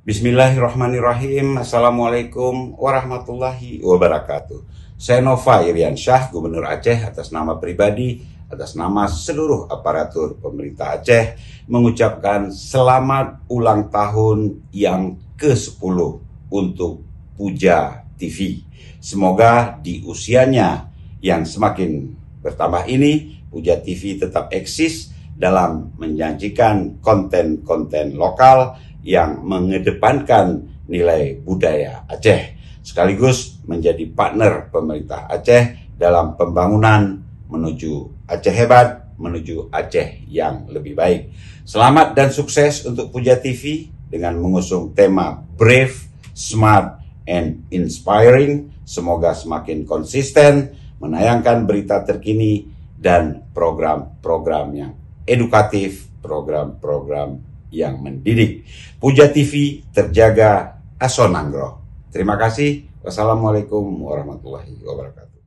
Bismillahirrahmanirrahim. Assalamualaikum warahmatullahi wabarakatuh. Saya Nova Irian Syah, Gubernur Aceh atas nama pribadi, atas nama seluruh aparatur pemerintah Aceh mengucapkan selamat ulang tahun yang ke-10 untuk Puja TV. Semoga di usianya yang semakin bertambah ini Puja TV tetap eksis dalam menjanjikan konten-konten lokal yang mengedepankan nilai budaya Aceh sekaligus menjadi partner pemerintah Aceh dalam pembangunan menuju Aceh hebat, menuju Aceh yang lebih baik. Selamat dan sukses untuk Puja TV dengan mengusung tema Brave, Smart, and Inspiring. Semoga semakin konsisten menayangkan berita terkini dan program-program yang edukatif, program-program yang mendidik. Puja TV terjaga Asonanggroh. Terima kasih. Wassalamualaikum warahmatullahi wabarakatuh.